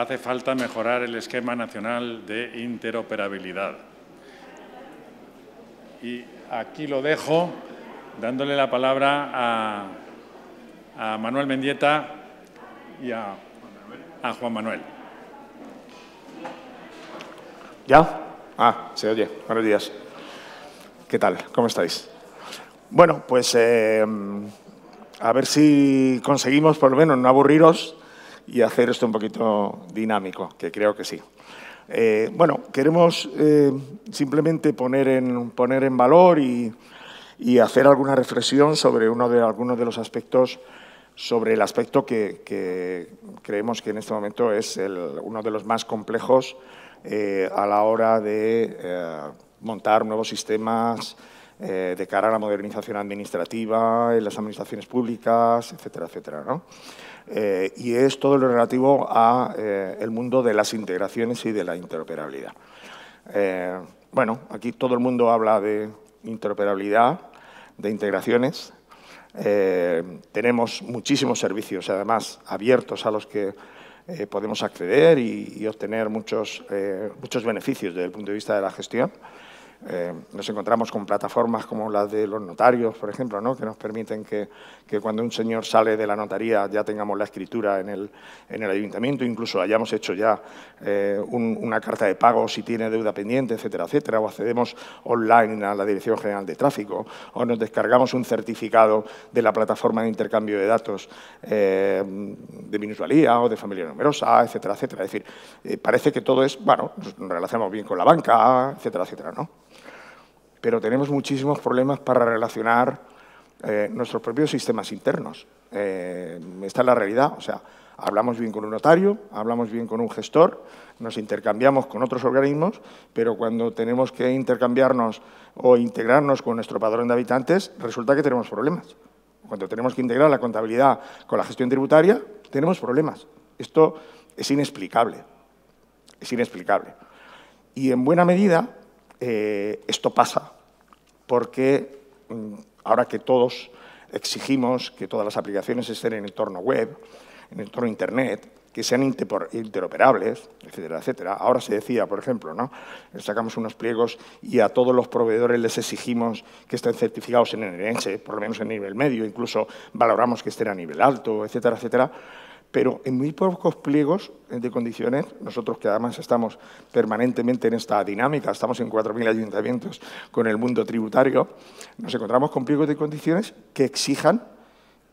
hace falta mejorar el esquema nacional de interoperabilidad. Y aquí lo dejo, dándole la palabra a, Manuel Mendieta y a, Juan Manuel. ¿Ya? Ah, se oye. Buenos días. ¿Qué tal? ¿Cómo estáis? Bueno, pues eh, a ver si conseguimos por lo menos no aburriros y hacer esto un poquito dinámico, que creo que sí. Eh, bueno, queremos eh, simplemente poner en, poner en valor y, hacer alguna reflexión sobre uno de algunos de los aspectos, sobre el aspecto que, creemos que en este momento es el, uno de los más complejos eh, a la hora de montar nuevos sistemas de cara a la modernización administrativa en las administraciones públicas, etcétera, etcétera. ¿no? Eh, y es todo lo relativo al eh, mundo de las integraciones y de la interoperabilidad. Eh, bueno, aquí todo el mundo habla de interoperabilidad, de integraciones. tenemos muchísimos servicios, además, abiertos a los que podemos acceder y, obtener muchos beneficios desde el punto de vista de la gestión. Eh, nos encontramos con plataformas como las de los notarios, por ejemplo, ¿no? que nos permiten que, cuando un señor sale de la notaría ya tengamos la escritura en el, ayuntamiento, incluso hayamos hecho ya eh, una carta de pago si tiene deuda pendiente, etcétera, etcétera, o accedemos online a la Dirección General de Tráfico, o nos descargamos un certificado de la plataforma de intercambio de datos eh, de minusvalía o de familia numerosa, etcétera, etcétera. Es decir, parece que todo es, bueno, nos relacionamos bien con la banca, etcétera, etcétera, ¿no? pero tenemos muchísimos problemas para relacionar eh, nuestros propios sistemas internos. Eh, esta es la realidad, o sea, hablamos bien con un notario, hablamos bien con un gestor, nos intercambiamos con otros organismos, pero cuando tenemos que intercambiarnos o integrarnos con nuestro padrón de habitantes, resulta que tenemos problemas. Cuando tenemos que integrar la contabilidad con la gestión tributaria, tenemos problemas. Esto es inexplicable, es inexplicable. Y en buena medida, eh, esto pasa porque mm, ahora que todos exigimos que todas las aplicaciones estén en entorno web, en el entorno internet, que sean interoperables, etcétera, etcétera. Ahora se decía, por ejemplo, ¿no? sacamos unos pliegos y a todos los proveedores les exigimos que estén certificados en NNS, por lo menos en nivel medio, incluso valoramos que estén a nivel alto, etcétera, etcétera pero en muy pocos pliegos de condiciones, nosotros que además estamos permanentemente en esta dinámica, estamos en 4.000 ayuntamientos con el mundo tributario, nos encontramos con pliegos de condiciones que exijan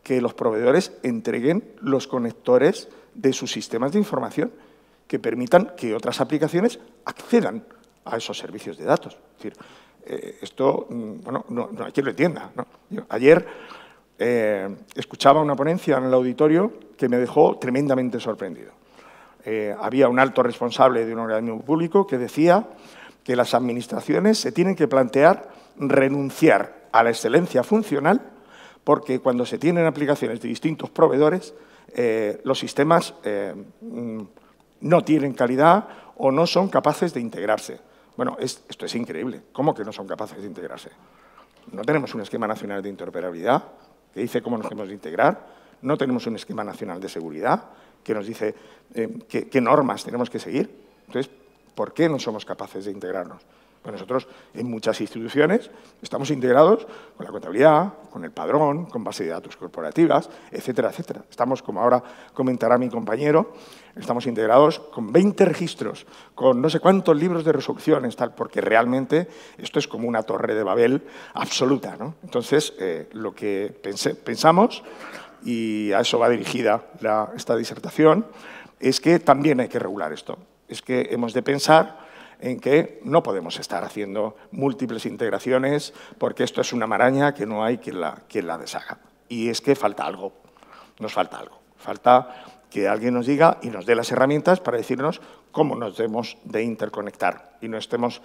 que los proveedores entreguen los conectores de sus sistemas de información que permitan que otras aplicaciones accedan a esos servicios de datos. Es decir, eh, esto, mm, bueno, no, hay quien lo entienda. ayer eh, escuchaba una ponencia en el auditorio que me dejó tremendamente sorprendido. Eh, había un alto responsable de un organismo público que decía que las administraciones se tienen que plantear renunciar a la excelencia funcional porque cuando se tienen aplicaciones de distintos proveedores, eh, los sistemas eh, mm, no tienen calidad o no son capaces de integrarse. Bueno, esto es increíble. ¿Cómo que no son capaces de integrarse? No tenemos un esquema nacional de interoperabilidad que dice cómo nos hemos de integrar no tenemos un esquema nacional de seguridad que nos dice eh, qué, normas tenemos que seguir. Entonces, ¿por qué no somos capaces de integrarnos? Pues nosotros en muchas instituciones estamos integrados con la contabilidad, con el padrón, con base de datos corporativas, etcétera, etcétera. Estamos, como ahora comentará mi compañero, estamos integrados con 20 registros, con no sé cuántos libros de resoluciones, tal, porque realmente esto es como una torre de Babel absoluta. Entonces, eh, lo que pensamos y a eso va dirigida esta disertación, es que también hay que regular esto. Es que hemos de pensar en que no podemos estar haciendo múltiples integraciones porque esto es una maraña que no hay quien la, quien la deshaga. Y es que falta algo, nos falta algo. Falta que alguien nos diga y nos dé las herramientas para decirnos cómo nos debemos de interconectar y no estemos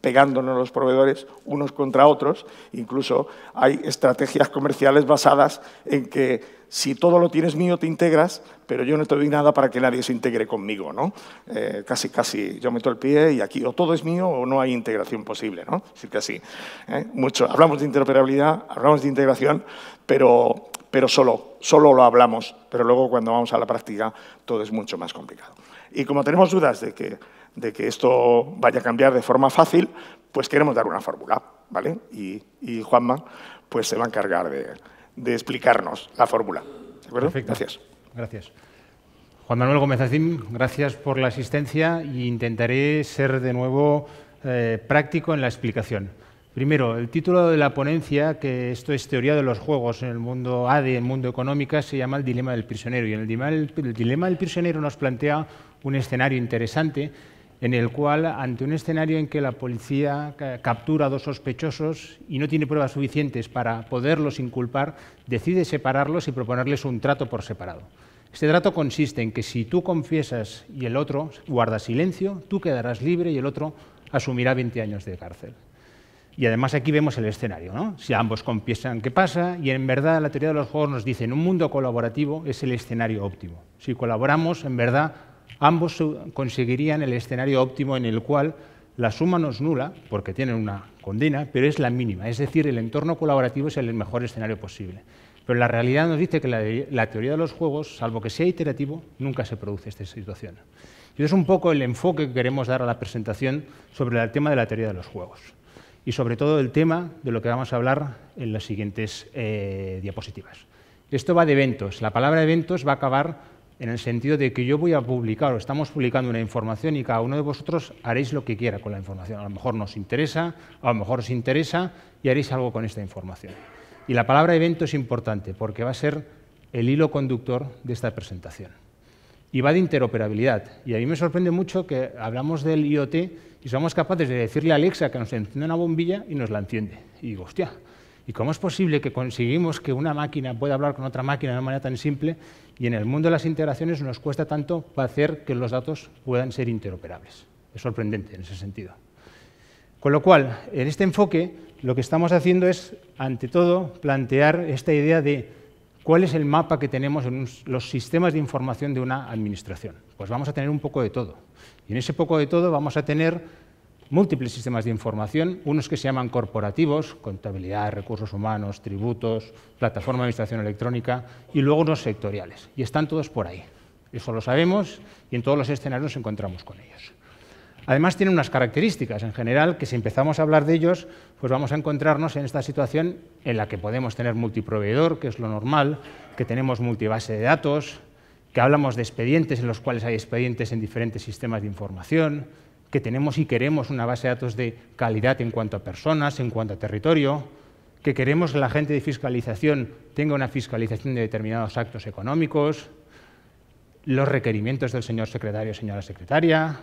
pegándonos los proveedores unos contra otros. Incluso hay estrategias comerciales basadas en que si todo lo tienes mío te integras, pero yo no te doy nada para que nadie se integre conmigo, ¿no? Eh, casi, casi yo meto el pie y aquí o todo es mío o no hay integración posible, ¿no? Es decir, que así, ¿eh? hablamos de interoperabilidad, hablamos de integración, pero, pero solo, solo lo hablamos, pero luego cuando vamos a la práctica todo es mucho más complicado. Y como tenemos dudas de que, de que esto vaya a cambiar de forma fácil, pues queremos dar una fórmula, ¿vale? Y, y Juanma pues se va a encargar de de explicarnos la fórmula. Perfecto. Gracias. Gracias. Juan Manuel Gómez Azim, gracias por la asistencia y intentaré ser de nuevo eh, práctico en la explicación. Primero, el título de la ponencia, que esto es teoría de los juegos en el mundo ADE, en el mundo económico, se llama el dilema del prisionero. Y en el dilema, el dilema del prisionero nos plantea un escenario interesante en el cual, ante un escenario en que la policía captura a dos sospechosos y no tiene pruebas suficientes para poderlos inculpar, decide separarlos y proponerles un trato por separado. Este trato consiste en que si tú confiesas y el otro guarda silencio, tú quedarás libre y el otro asumirá 20 años de cárcel. Y además aquí vemos el escenario, ¿no? Si ambos confiesan qué pasa, y en verdad la teoría de los juegos nos dice, en un mundo colaborativo es el escenario óptimo. Si colaboramos, en verdad ambos conseguirían el escenario óptimo en el cual la suma no es nula, porque tienen una condena, pero es la mínima, es decir, el entorno colaborativo es el mejor escenario posible. Pero la realidad nos dice que la, teoría de los juegos, salvo que sea iterativo, nunca se produce esta situación. Y es un poco el enfoque que queremos dar a la presentación sobre el tema de la teoría de los juegos y sobre todo el tema de lo que vamos a hablar en las siguientes eh, diapositivas. Esto va de eventos. La palabra eventos va a acabar en el sentido de que yo voy a publicar o estamos publicando una información y cada uno de vosotros haréis lo que quiera con la información. A lo mejor nos interesa, a lo mejor os interesa y haréis algo con esta información. Y la palabra evento es importante porque va a ser el hilo conductor de esta presentación. Y va de interoperabilidad. Y a mí me sorprende mucho que hablamos del IoT y somos capaces de decirle a Alexa que nos enciende una bombilla y nos la enciende. Y digo, hostia, ¿Y cómo es posible que conseguimos que una máquina pueda hablar con otra máquina de una manera tan simple y en el mundo de las integraciones nos cuesta tanto para hacer que los datos puedan ser interoperables? Es sorprendente en ese sentido. Con lo cual, en este enfoque, lo que estamos haciendo es, ante todo, plantear esta idea de cuál es el mapa que tenemos en los sistemas de información de una administración. Pues vamos a tener un poco de todo. Y en ese poco de todo vamos a tener múltiples sistemas de información, unos que se llaman corporativos, contabilidad, recursos humanos, tributos, plataforma de administración electrónica, y luego unos sectoriales. Y están todos por ahí. Eso lo sabemos y en todos los escenarios nos encontramos con ellos. Además tienen unas características en general que si empezamos a hablar de ellos, pues vamos a encontrarnos en esta situación en la que podemos tener multiproveedor, que es lo normal, que tenemos multibase de datos, que hablamos de expedientes en los cuales hay expedientes en diferentes sistemas de información, que tenemos y queremos una base de datos de calidad en cuanto a personas, en cuanto a territorio, que queremos que la gente de fiscalización tenga una fiscalización de determinados actos económicos, los requerimientos del señor secretario, señora secretaria,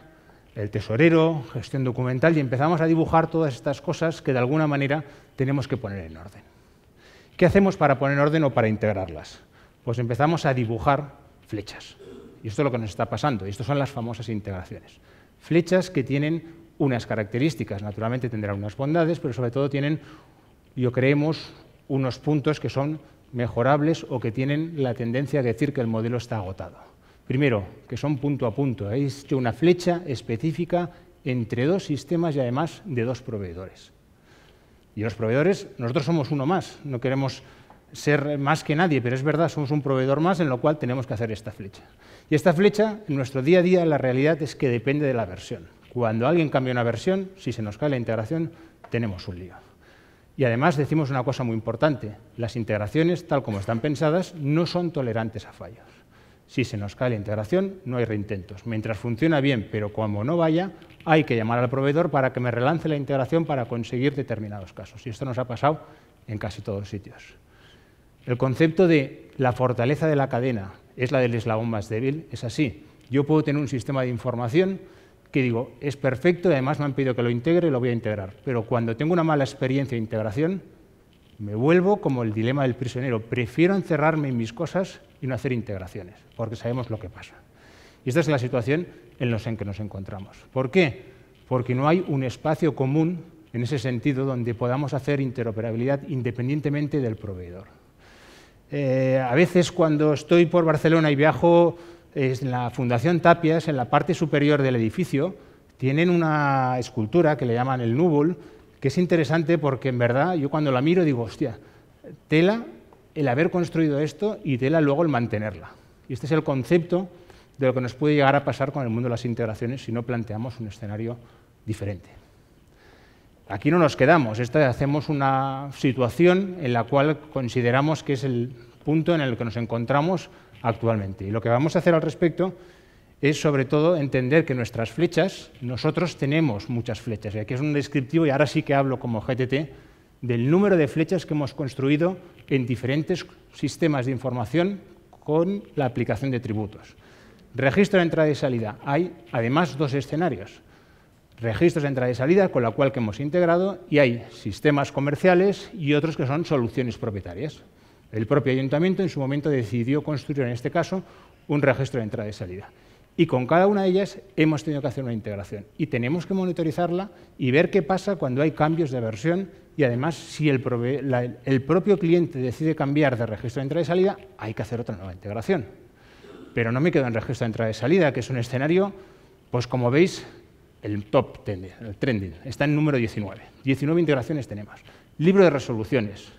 el tesorero, gestión documental, y empezamos a dibujar todas estas cosas que de alguna manera tenemos que poner en orden. ¿Qué hacemos para poner en orden o para integrarlas? Pues empezamos a dibujar flechas. Y esto es lo que nos está pasando, y esto son las famosas integraciones. Flechas que tienen unas características, naturalmente tendrán unas bondades, pero sobre todo tienen, yo creemos, unos puntos que son mejorables o que tienen la tendencia a decir que el modelo está agotado. Primero, que son punto a punto. He hecho una flecha específica entre dos sistemas y además de dos proveedores. Y los proveedores, nosotros somos uno más, no queremos ser más que nadie, pero es verdad, somos un proveedor más en lo cual tenemos que hacer esta flecha. Y esta flecha, en nuestro día a día, la realidad es que depende de la versión. Cuando alguien cambia una versión, si se nos cae la integración, tenemos un lío. Y además decimos una cosa muy importante, las integraciones, tal como están pensadas, no son tolerantes a fallos. Si se nos cae la integración, no hay reintentos. Mientras funciona bien, pero como no vaya, hay que llamar al proveedor para que me relance la integración para conseguir determinados casos. Y esto nos ha pasado en casi todos los sitios. El concepto de la fortaleza de la cadena es la del eslabón más débil, es así. Yo puedo tener un sistema de información que digo, es perfecto y además me han pedido que lo integre, y lo voy a integrar. Pero cuando tengo una mala experiencia de integración, me vuelvo como el dilema del prisionero. Prefiero encerrarme en mis cosas y no hacer integraciones, porque sabemos lo que pasa. Y esta es la situación en, la en que nos encontramos. ¿Por qué? Porque no hay un espacio común, en ese sentido, donde podamos hacer interoperabilidad independientemente del proveedor. Eh, a veces cuando estoy por Barcelona y viajo en la Fundación Tapias, en la parte superior del edificio, tienen una escultura que le llaman el núbol, que es interesante porque en verdad yo cuando la miro digo, hostia, tela el haber construido esto y tela luego el mantenerla. Y este es el concepto de lo que nos puede llegar a pasar con el mundo de las integraciones si no planteamos un escenario diferente. Aquí no nos quedamos, esta hacemos una situación en la cual consideramos que es el punto en el que nos encontramos actualmente. Y lo que vamos a hacer al respecto es sobre todo entender que nuestras flechas, nosotros tenemos muchas flechas, y aquí es un descriptivo, y ahora sí que hablo como GTT, del número de flechas que hemos construido en diferentes sistemas de información con la aplicación de tributos. Registro de entrada y salida. Hay además dos escenarios registros de entrada y salida, con la cual que hemos integrado, y hay sistemas comerciales y otros que son soluciones propietarias. El propio ayuntamiento en su momento decidió construir en este caso un registro de entrada y salida. Y con cada una de ellas hemos tenido que hacer una integración y tenemos que monitorizarla y ver qué pasa cuando hay cambios de versión y además si el, el propio cliente decide cambiar de registro de entrada y salida, hay que hacer otra nueva integración. Pero no me quedo en registro de entrada y salida, que es un escenario, pues como veis, el top trending, el trending, está en número 19. 19 integraciones tenemos. Libro de resoluciones,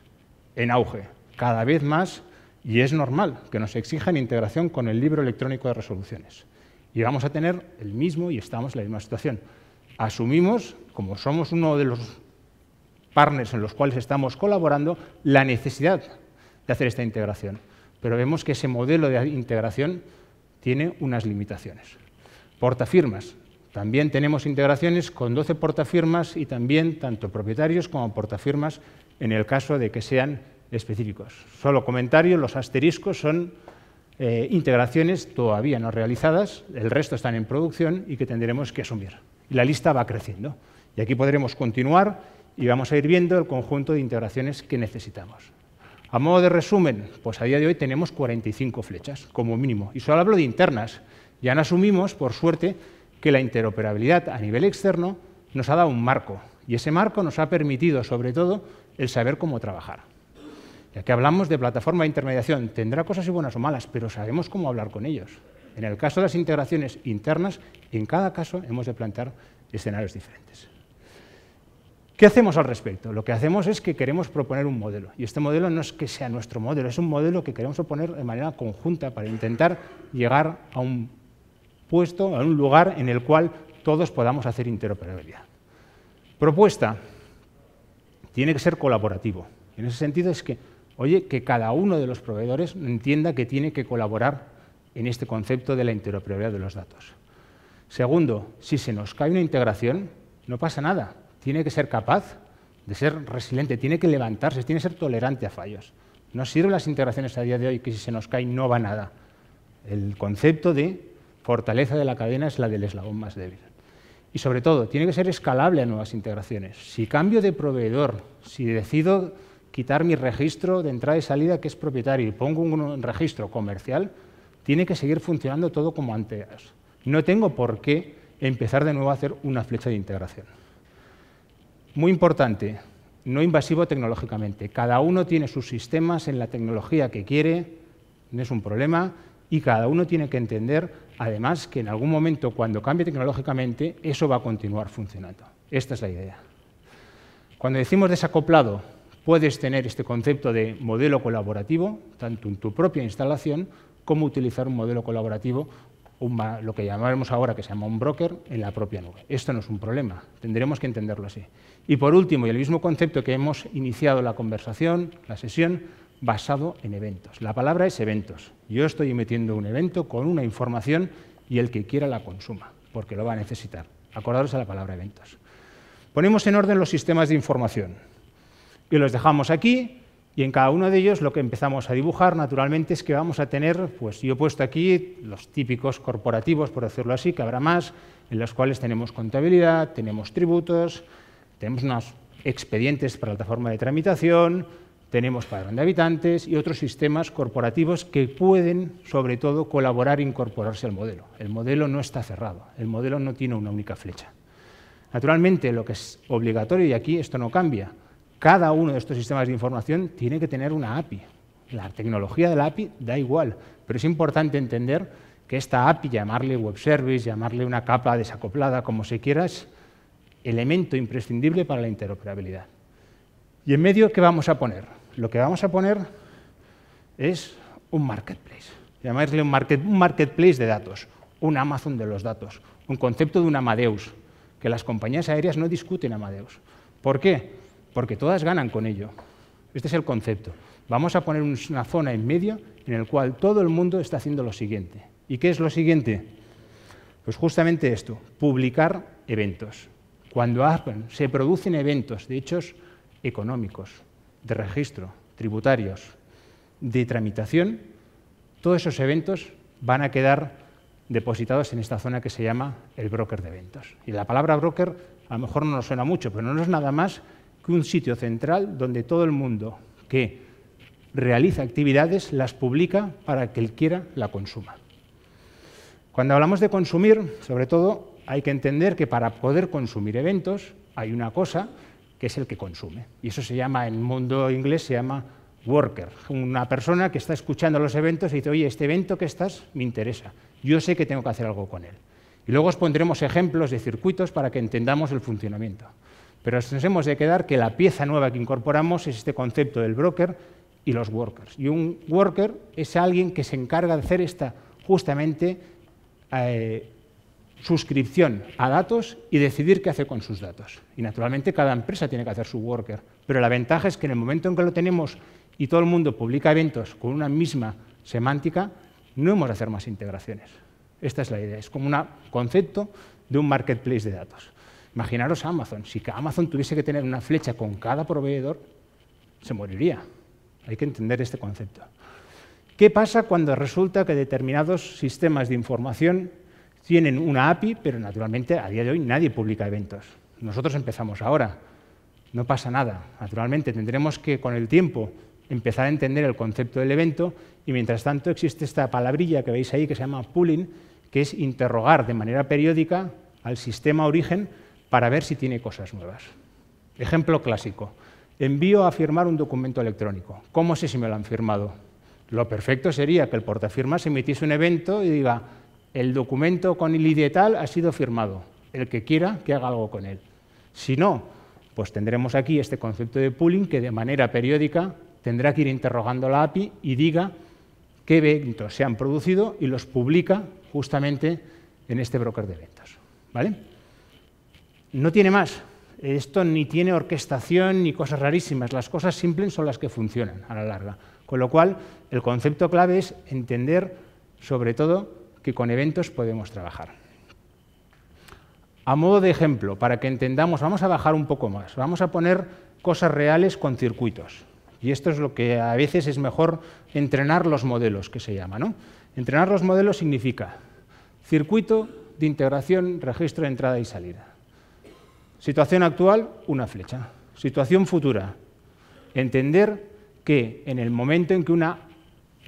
en auge, cada vez más, y es normal que nos exijan integración con el libro electrónico de resoluciones. Y vamos a tener el mismo y estamos en la misma situación. Asumimos, como somos uno de los partners en los cuales estamos colaborando, la necesidad de hacer esta integración. Pero vemos que ese modelo de integración tiene unas limitaciones. Portafirmas, también tenemos integraciones con 12 portafirmas y también tanto propietarios como portafirmas en el caso de que sean específicos. Solo comentario, los asteriscos son eh, integraciones todavía no realizadas, el resto están en producción y que tendremos que asumir. la lista va creciendo. Y aquí podremos continuar y vamos a ir viendo el conjunto de integraciones que necesitamos. A modo de resumen, pues a día de hoy tenemos 45 flechas como mínimo. Y solo hablo de internas. Ya no asumimos, por suerte, que la interoperabilidad a nivel externo nos ha dado un marco y ese marco nos ha permitido, sobre todo, el saber cómo trabajar. Ya que hablamos de plataforma de intermediación, tendrá cosas buenas o malas, pero sabemos cómo hablar con ellos. En el caso de las integraciones internas, en cada caso hemos de plantear escenarios diferentes. ¿Qué hacemos al respecto? Lo que hacemos es que queremos proponer un modelo. Y este modelo no es que sea nuestro modelo, es un modelo que queremos proponer de manera conjunta para intentar llegar a un puesto en un lugar en el cual todos podamos hacer interoperabilidad. Propuesta. Tiene que ser colaborativo. En ese sentido es que, oye, que cada uno de los proveedores entienda que tiene que colaborar en este concepto de la interoperabilidad de los datos. Segundo, si se nos cae una integración, no pasa nada. Tiene que ser capaz de ser resiliente, tiene que levantarse, tiene que ser tolerante a fallos. No sirven las integraciones a día de hoy que si se nos cae no va nada. El concepto de fortaleza de la cadena es la del eslabón más débil. Y sobre todo, tiene que ser escalable a nuevas integraciones. Si cambio de proveedor, si decido quitar mi registro de entrada y salida que es propietario y pongo un registro comercial, tiene que seguir funcionando todo como antes. No tengo por qué empezar de nuevo a hacer una flecha de integración. Muy importante, no invasivo tecnológicamente. Cada uno tiene sus sistemas en la tecnología que quiere, no es un problema, y cada uno tiene que entender, además, que en algún momento, cuando cambie tecnológicamente, eso va a continuar funcionando. Esta es la idea. Cuando decimos desacoplado, puedes tener este concepto de modelo colaborativo, tanto en tu propia instalación, como utilizar un modelo colaborativo, lo que llamaremos ahora, que se llama un broker, en la propia nube. Esto no es un problema, tendremos que entenderlo así. Y por último, y el mismo concepto que hemos iniciado la conversación, la sesión, basado en eventos. La palabra es eventos. Yo estoy metiendo un evento con una información y el que quiera la consuma, porque lo va a necesitar. Acordaros a la palabra eventos. Ponemos en orden los sistemas de información y los dejamos aquí y en cada uno de ellos lo que empezamos a dibujar naturalmente es que vamos a tener, pues yo he puesto aquí los típicos corporativos, por decirlo así, que habrá más, en los cuales tenemos contabilidad, tenemos tributos, tenemos unos expedientes para la plataforma de tramitación, tenemos padrón de habitantes y otros sistemas corporativos que pueden, sobre todo, colaborar e incorporarse al modelo. El modelo no está cerrado, el modelo no tiene una única flecha. Naturalmente, lo que es obligatorio, y aquí esto no cambia, cada uno de estos sistemas de información tiene que tener una API. La tecnología de la API da igual, pero es importante entender que esta API, llamarle web service, llamarle una capa desacoplada, como se quiera, es elemento imprescindible para la interoperabilidad. ¿Y en medio qué vamos a poner? lo que vamos a poner es un marketplace. Llamarle un, un marketplace de datos, un Amazon de los datos, un concepto de un Amadeus, que las compañías aéreas no discuten Amadeus. ¿Por qué? Porque todas ganan con ello. Este es el concepto. Vamos a poner una zona en medio en la cual todo el mundo está haciendo lo siguiente. ¿Y qué es lo siguiente? Pues justamente esto, publicar eventos. Cuando se producen eventos de hechos económicos, de registro, tributarios, de tramitación, todos esos eventos van a quedar depositados en esta zona que se llama el broker de eventos. Y la palabra broker a lo mejor no nos suena mucho, pero no es nada más que un sitio central donde todo el mundo que realiza actividades las publica para que el quiera la consuma. Cuando hablamos de consumir, sobre todo, hay que entender que para poder consumir eventos hay una cosa que es el que consume. Y eso se llama, en el mundo inglés se llama worker, una persona que está escuchando los eventos y dice, oye, este evento que estás me interesa, yo sé que tengo que hacer algo con él. Y luego os pondremos ejemplos de circuitos para que entendamos el funcionamiento. Pero nos hemos de quedar que la pieza nueva que incorporamos es este concepto del broker y los workers. Y un worker es alguien que se encarga de hacer esta justamente eh, suscripción a datos y decidir qué hacer con sus datos. Y naturalmente cada empresa tiene que hacer su worker, pero la ventaja es que en el momento en que lo tenemos y todo el mundo publica eventos con una misma semántica, no hemos de hacer más integraciones. Esta es la idea, es como un concepto de un marketplace de datos. Imaginaros Amazon, si Amazon tuviese que tener una flecha con cada proveedor, se moriría. Hay que entender este concepto. ¿Qué pasa cuando resulta que determinados sistemas de información tienen una API, pero naturalmente a día de hoy nadie publica eventos. Nosotros empezamos ahora. No pasa nada. Naturalmente tendremos que con el tiempo empezar a entender el concepto del evento y mientras tanto existe esta palabrilla que veis ahí que se llama pooling, que es interrogar de manera periódica al sistema origen para ver si tiene cosas nuevas. Ejemplo clásico. Envío a firmar un documento electrónico. ¿Cómo sé si me lo han firmado? Lo perfecto sería que el portafirmas emitiese un evento y diga, el documento con el ID tal ha sido firmado. El que quiera que haga algo con él. Si no, pues tendremos aquí este concepto de pooling que de manera periódica tendrá que ir interrogando la API y diga qué eventos se han producido y los publica justamente en este broker de eventos. ¿Vale? No tiene más. Esto ni tiene orquestación ni cosas rarísimas. Las cosas simples son las que funcionan a la larga. Con lo cual, el concepto clave es entender, sobre todo, que con eventos podemos trabajar. A modo de ejemplo, para que entendamos, vamos a bajar un poco más, vamos a poner cosas reales con circuitos. Y esto es lo que a veces es mejor entrenar los modelos, que se llama. Entrenar los modelos significa circuito de integración, registro de entrada y salida. Situación actual, una flecha. Situación futura, entender que en el momento en que una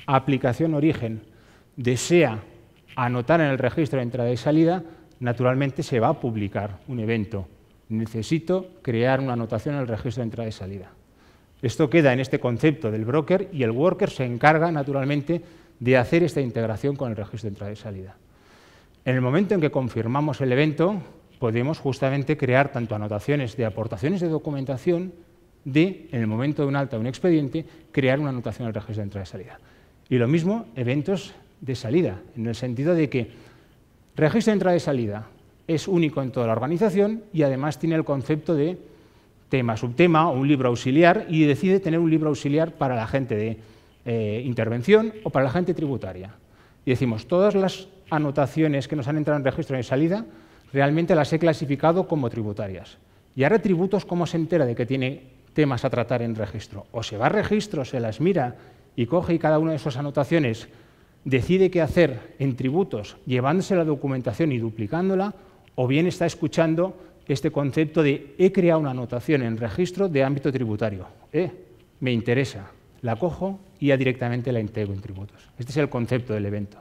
aplicación origen desea anotar en el registro de entrada y salida, naturalmente se va a publicar un evento. Necesito crear una anotación en el registro de entrada y salida. Esto queda en este concepto del broker y el worker se encarga naturalmente de hacer esta integración con el registro de entrada y salida. En el momento en que confirmamos el evento, podemos justamente crear tanto anotaciones de aportaciones de documentación de, en el momento de un alta de un expediente, crear una anotación en el registro de entrada y salida. Y lo mismo, eventos de salida, en el sentido de que registro de entrada y salida es único en toda la organización y además tiene el concepto de tema, subtema o un libro auxiliar y decide tener un libro auxiliar para la gente de eh, intervención o para la gente tributaria. Y decimos, todas las anotaciones que nos han entrado en registro de salida realmente las he clasificado como tributarias. Y ahora tributos, ¿cómo se entera de que tiene temas a tratar en registro? O se va a registro, se las mira y coge y cada una de esas anotaciones decide qué hacer en tributos, llevándose la documentación y duplicándola, o bien está escuchando este concepto de he creado una anotación en registro de ámbito tributario. Eh, me interesa, la cojo y ya directamente la integro en tributos. Este es el concepto del evento.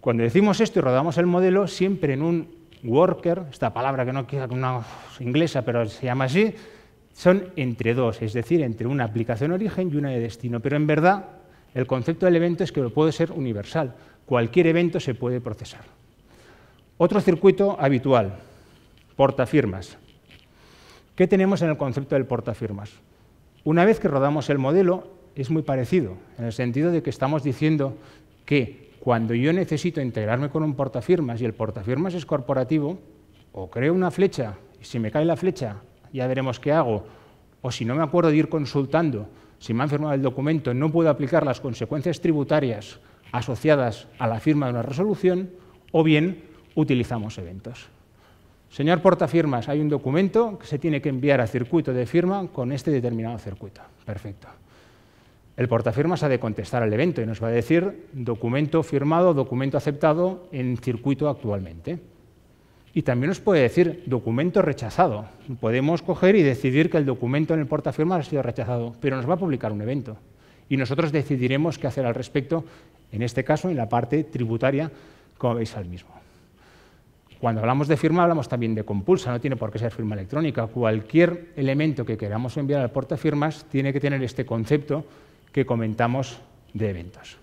Cuando decimos esto y rodamos el modelo, siempre en un worker, esta palabra que no queda una inglesa, pero se llama así, son entre dos, es decir, entre una aplicación origen y una de destino. Pero en verdad el concepto del evento es que puede ser universal. Cualquier evento se puede procesar. Otro circuito habitual, portafirmas. ¿Qué tenemos en el concepto del portafirmas? Una vez que rodamos el modelo, es muy parecido, en el sentido de que estamos diciendo que cuando yo necesito integrarme con un portafirmas y el portafirmas es corporativo, o creo una flecha, y si me cae la flecha, ya veremos qué hago, o si no me acuerdo de ir consultando, si me han firmado el documento, no puedo aplicar las consecuencias tributarias asociadas a la firma de una resolución, o bien utilizamos eventos. Señor portafirmas, hay un documento que se tiene que enviar a circuito de firma con este determinado circuito. Perfecto. El portafirmas ha de contestar al evento y nos va a decir documento firmado, documento aceptado en circuito actualmente. Y también nos puede decir documento rechazado. Podemos coger y decidir que el documento en el portafirma ha sido rechazado, pero nos va a publicar un evento. Y nosotros decidiremos qué hacer al respecto, en este caso en la parte tributaria, como veis al mismo. Cuando hablamos de firma hablamos también de compulsa, no tiene por qué ser firma electrónica. Cualquier elemento que queramos enviar al portafirmas tiene que tener este concepto que comentamos de eventos.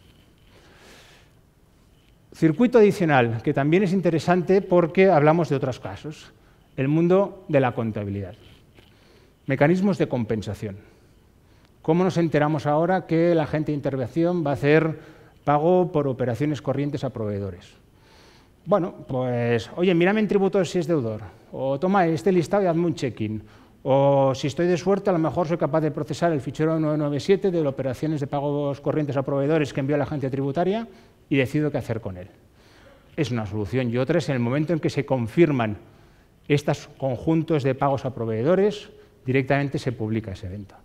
Circuito adicional, que también es interesante porque hablamos de otros casos, el mundo de la contabilidad. Mecanismos de compensación. ¿Cómo nos enteramos ahora que la gente de intervención va a hacer pago por operaciones corrientes a proveedores? Bueno, pues, oye, mírame en tributo si es deudor, o toma este listado y hazme un check-in, o si estoy de suerte, a lo mejor soy capaz de procesar el fichero 997 de operaciones de pagos corrientes a proveedores que envió la agencia tributaria y decido qué hacer con él. Es una solución y otra es en el momento en que se confirman estos conjuntos de pagos a proveedores, directamente se publica ese evento.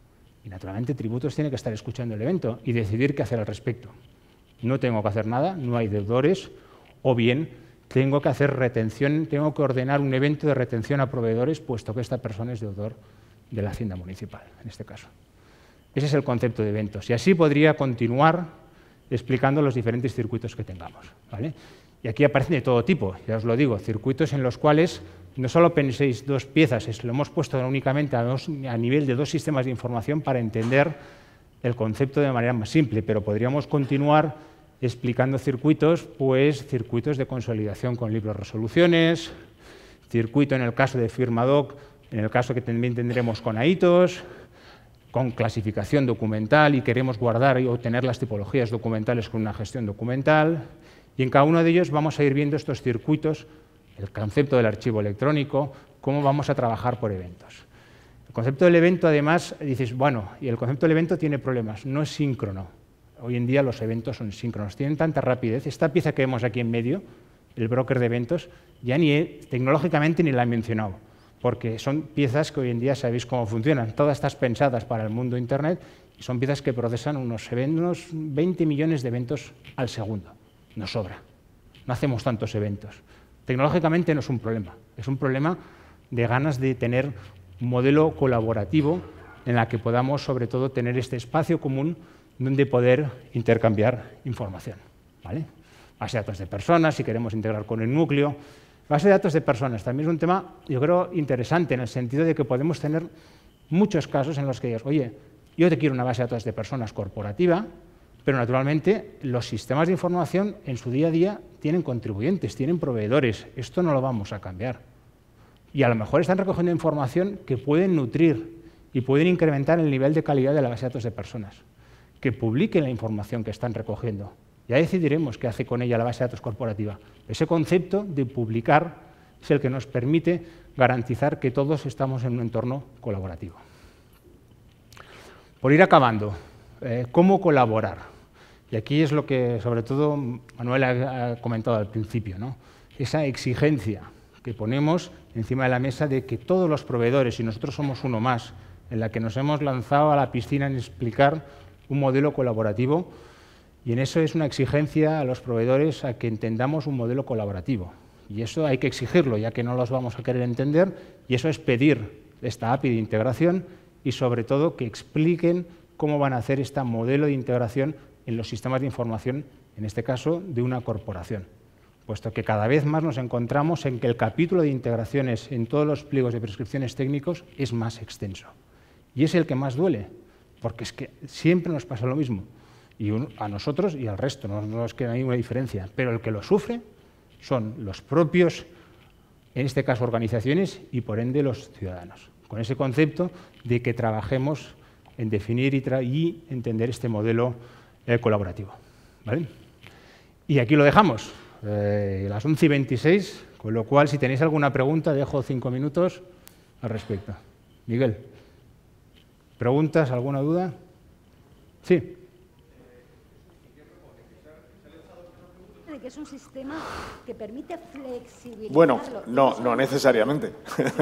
Y naturalmente tributos tiene que estar escuchando el evento y decidir qué hacer al respecto. No tengo que hacer nada, no hay deudores, o bien tengo que hacer retención, tengo que ordenar un evento de retención a proveedores, puesto que esta persona es deudor de la Hacienda Municipal, en este caso. Ese es el concepto de eventos. Y así podría continuar explicando los diferentes circuitos que tengamos. ¿vale? Y aquí aparecen de todo tipo, ya os lo digo, circuitos en los cuales no solo penséis dos piezas, es, lo hemos puesto únicamente a, a nivel de dos sistemas de información para entender el concepto de manera más simple, pero podríamos continuar explicando circuitos, pues circuitos de consolidación con libros resoluciones, circuito en el caso de FirmaDoc, en el caso que también tendremos con AITOS, con clasificación documental y queremos guardar y obtener las tipologías documentales con una gestión documental. Y en cada uno de ellos vamos a ir viendo estos circuitos, el concepto del archivo electrónico, cómo vamos a trabajar por eventos. El concepto del evento, además, dices, bueno, y el concepto del evento tiene problemas, no es síncrono. Hoy en día los eventos son síncronos, tienen tanta rapidez. Esta pieza que vemos aquí en medio, el broker de eventos, ya ni tecnológicamente ni la he mencionado porque son piezas que hoy en día sabéis cómo funcionan. Todas estas pensadas para el mundo Internet y son piezas que procesan unos, unos 20 millones de eventos al segundo. Nos sobra. No hacemos tantos eventos. Tecnológicamente no es un problema. Es un problema de ganas de tener un modelo colaborativo en la que podamos, sobre todo, tener este espacio común donde poder intercambiar información. ¿vale? datos de personas, si queremos integrar con el núcleo, Base de datos de personas también es un tema, yo creo, interesante en el sentido de que podemos tener muchos casos en los que digas, oye, yo te quiero una base de datos de personas corporativa, pero naturalmente los sistemas de información en su día a día tienen contribuyentes, tienen proveedores. Esto no lo vamos a cambiar. Y a lo mejor están recogiendo información que pueden nutrir y pueden incrementar el nivel de calidad de la base de datos de personas, que publiquen la información que están recogiendo. Ya decidiremos qué hace con ella la base de datos corporativa. Ese concepto de publicar es el que nos permite garantizar que todos estamos en un entorno colaborativo. Por ir acabando, eh, ¿cómo colaborar? Y aquí es lo que sobre todo Manuel ha comentado al principio, ¿no? esa exigencia que ponemos encima de la mesa de que todos los proveedores, y nosotros somos uno más, en la que nos hemos lanzado a la piscina en explicar un modelo colaborativo y en eso es una exigencia a los proveedores a que entendamos un modelo colaborativo. Y eso hay que exigirlo, ya que no los vamos a querer entender, y eso es pedir esta API de integración y sobre todo que expliquen cómo van a hacer este modelo de integración en los sistemas de información, en este caso de una corporación, puesto que cada vez más nos encontramos en que el capítulo de integraciones en todos los pliegos de prescripciones técnicos es más extenso. Y es el que más duele, porque es que siempre nos pasa lo mismo y a nosotros y al resto, no, nos queda ninguna diferencia. Pero el que lo sufre son los propios, en este caso organizaciones, y por ende los ciudadanos. Con ese concepto de que trabajemos en definir y, y entender este modelo eh, colaborativo. Y aquí lo dejamos, eh, las 11 y 26, con lo cual si tenéis alguna pregunta dejo cinco minutos al respecto. Miguel, ¿preguntas, alguna duda? Sí. es un sistema que permite flexibilizar. Bueno, no, no necesariamente.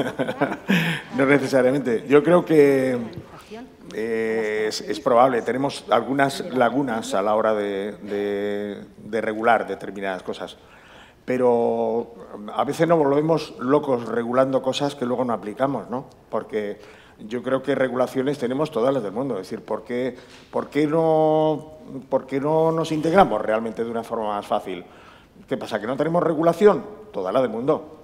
no necesariamente. Yo creo que eh, es, probable. Tenemos algunas lagunas a la hora de, regular determinadas cosas. Pero mm, a veces nos volvemos locos regulando cosas que luego no aplicamos, ¿no? Porque yo creo que regulaciones tenemos todas las del mundo. Es decir, ¿por qué, por qué no ¿Por qué no nos integramos realmente de una forma más fácil. ¿Qué pasa? ¿Que no tenemos regulación? Toda la del mundo.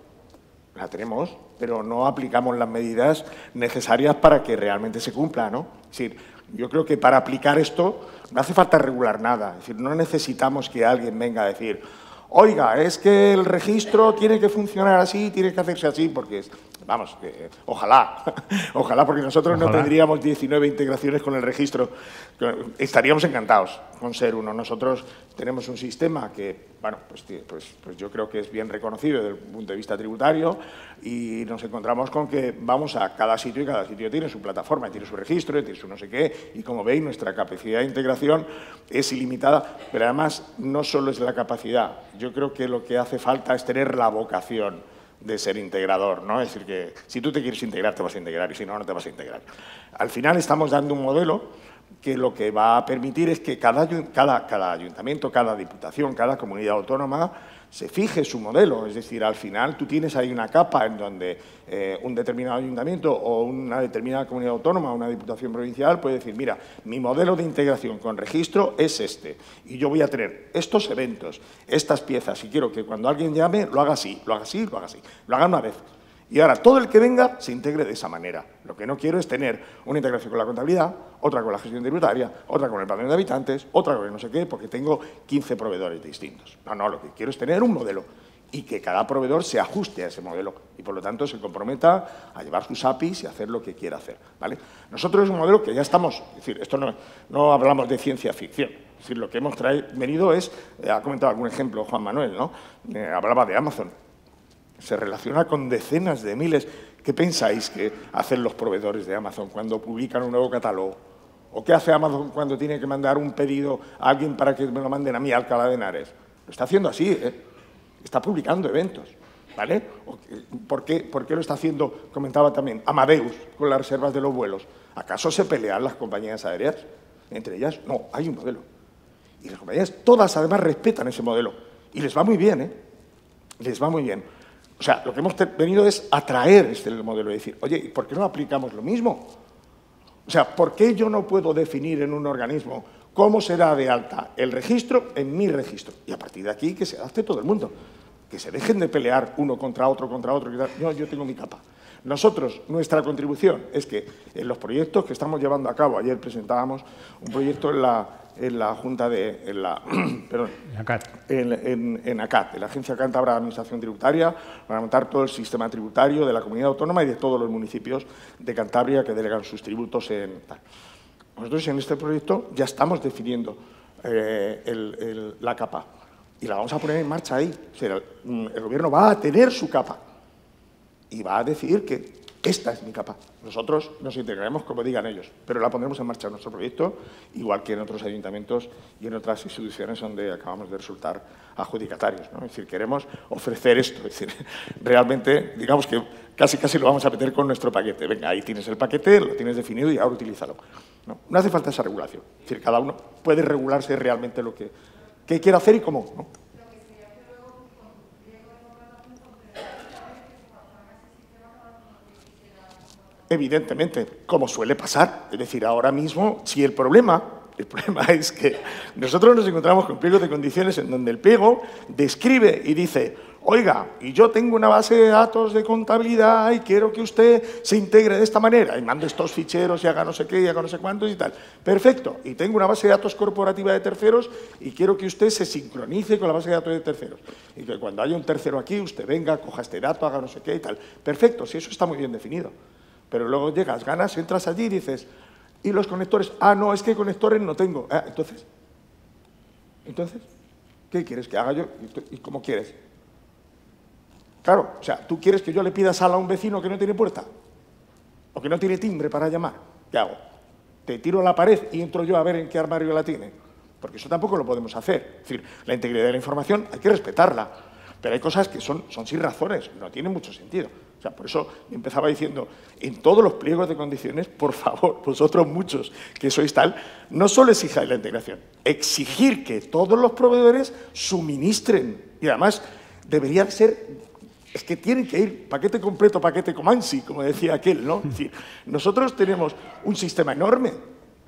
La tenemos, pero no aplicamos las medidas necesarias para que realmente se cumpla, ¿no? Es decir, yo creo que para aplicar esto no hace falta regular nada. Es decir, no necesitamos que alguien venga a decir, oiga, es que el registro tiene que funcionar así, tiene que hacerse así, porque es… Vamos, eh, ojalá, ojalá, porque nosotros no tendríamos 19 integraciones con el registro. Estaríamos encantados con ser uno. Nosotros tenemos un sistema que, bueno, pues, pues, pues yo creo que es bien reconocido desde el punto de vista tributario y nos encontramos con que vamos a cada sitio y cada sitio tiene su plataforma, tiene su registro, tiene su no sé qué, y como veis, nuestra capacidad de integración es ilimitada, pero además no solo es la capacidad, yo creo que lo que hace falta es tener la vocación de ser integrador, ¿no? Es decir, que si tú te quieres integrar, te vas a integrar, y si no, no te vas a integrar. Al final estamos dando un modelo que lo que va a permitir es que cada, ayuntamiento, cada diputación, cada comunidad autónoma se fije su modelo. Es decir, al final tú tienes ahí una capa en donde eh, un determinado ayuntamiento o una determinada comunidad autónoma, una diputación provincial, puede decir, mira, mi modelo de integración con registro es este y yo voy a tener estos eventos, estas piezas y quiero que cuando alguien llame lo haga así, lo haga así, lo haga así. Lo haga una vez, y ahora todo el que venga se integre de esa manera. Lo que no quiero es tener una integración con la contabilidad, otra con la gestión tributaria, otra con el padrón de habitantes, otra con no sé qué, porque tengo 15 proveedores distintos. No, no, lo que quiero es tener un modelo y que cada proveedor se ajuste a ese modelo y por lo tanto se comprometa a llevar sus APIs y hacer lo que quiera hacer. ¿vale? Nosotros es un modelo que ya estamos, es decir, esto no, no hablamos de ciencia ficción, es decir, lo que hemos traído, venido es, eh, ha comentado algún ejemplo Juan Manuel, ¿no? Eh, hablaba de Amazon se relaciona con decenas de miles. ¿Qué pensáis que hacen los proveedores de Amazon cuando publican un nuevo catálogo? ¿O qué hace Amazon cuando tiene que mandar un pedido a alguien para que me lo manden a mí, Alcalá de Henares? Lo está haciendo así, ¿eh? Está publicando eventos, ¿vale? ¿Por qué, ¿Por qué lo está haciendo, comentaba también, Amadeus con las reservas de los vuelos? ¿Acaso se pelean las compañías aéreas? Entre ellas, no, hay un modelo. Y las compañías todas además respetan ese modelo. Y les va muy bien, ¿eh? Les va muy bien. O sea, lo que hemos venido es atraer este modelo y decir, oye, ¿por qué no aplicamos lo mismo? O sea, ¿por qué yo no puedo definir en un organismo cómo será de alta el registro en mi registro? Y a partir de aquí que se hace todo el mundo, que se dejen de pelear uno contra otro, contra otro, no, yo tengo mi capa. Nosotros, nuestra contribución es que en los proyectos que estamos llevando a cabo, ayer presentábamos un proyecto en la, en la Junta de. En la, perdón, En, en, en, ACAT, en la Agencia Cántabra de Administración Tributaria, para montar todo el sistema tributario de la comunidad autónoma y de todos los municipios de Cantabria que delegan sus tributos en Nosotros en este proyecto ya estamos definiendo eh, la capa y la vamos a poner en marcha ahí. O el, el gobierno va a tener su capa y va a decidir que esta es mi capa. Nosotros nos integraremos como digan ellos, pero la pondremos en marcha en nuestro proyecto, igual que en otros ayuntamientos y en otras instituciones donde acabamos de resultar adjudicatarios. Es decir, queremos ofrecer esto. Es decir, realmente, digamos que casi casi lo vamos a meter con nuestro paquete. Venga, ahí tienes el paquete, lo tienes definido y ahora utilízalo. No, hace falta esa regulación. Es decir, cada uno puede regularse realmente lo que, que quiere hacer y cómo. ¿no? evidentemente, como suele pasar. Es decir, ahora mismo, si el problema, el problema es que nosotros nos encontramos con pliegos de condiciones en donde el pliego describe y dice, oiga, y yo tengo una base de datos de contabilidad y quiero que usted se integre de esta manera y mande estos ficheros y haga no sé qué y haga no sé cuántos y tal. Perfecto. Y tengo una base de datos corporativa de terceros y quiero que usted se sincronice con la base de datos de terceros. Y que cuando haya un tercero aquí, usted venga, coja este dato, haga no sé qué y tal. Perfecto, si eso está muy bien definido. Pero luego llegas, ganas, entras allí y dices, ¿y los conectores? Ah, no, es que conectores no tengo. Ah, entonces, entonces, ¿qué quieres que haga yo? ¿Y cómo quieres? Claro, o sea, ¿tú quieres que yo le pida sala a un vecino que no tiene puerta? ¿O que no tiene timbre para llamar? ¿Qué hago? ¿Te tiro a la pared y entro yo a ver en qué armario la tiene? Porque eso tampoco lo podemos hacer. Es decir, la integridad de la información hay que respetarla, pero hay cosas que son, son sin razones, no tienen mucho sentido. O sea, por eso empezaba diciendo, en todos los pliegos de condiciones, por favor, vosotros muchos que sois tal, no solo exijáis la integración, exigir que todos los proveedores suministren. Y además debería ser, es que tienen que ir paquete completo, paquete comansi, como decía aquel, ¿no? Es decir, nosotros tenemos un sistema enorme,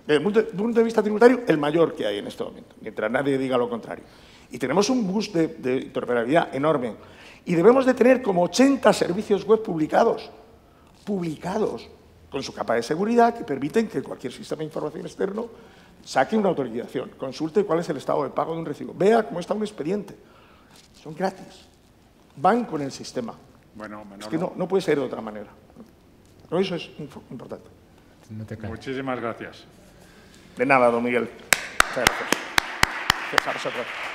desde el punto de vista tributario, el mayor que hay en este momento, mientras nadie diga lo contrario. Y tenemos un bus de, interoperabilidad enorme. Y debemos de tener como 80 servicios web publicados, publicados, con su capa de seguridad, que permiten que cualquier sistema de información externo saque una autorización, consulte cuál es el estado de pago de un recibo, vea cómo está un expediente. Son gratis, van con el sistema. Bueno, es que no, puede ser de otra manera. eso es importante. Muchísimas gracias. De nada, don Miguel. Muchas gracias.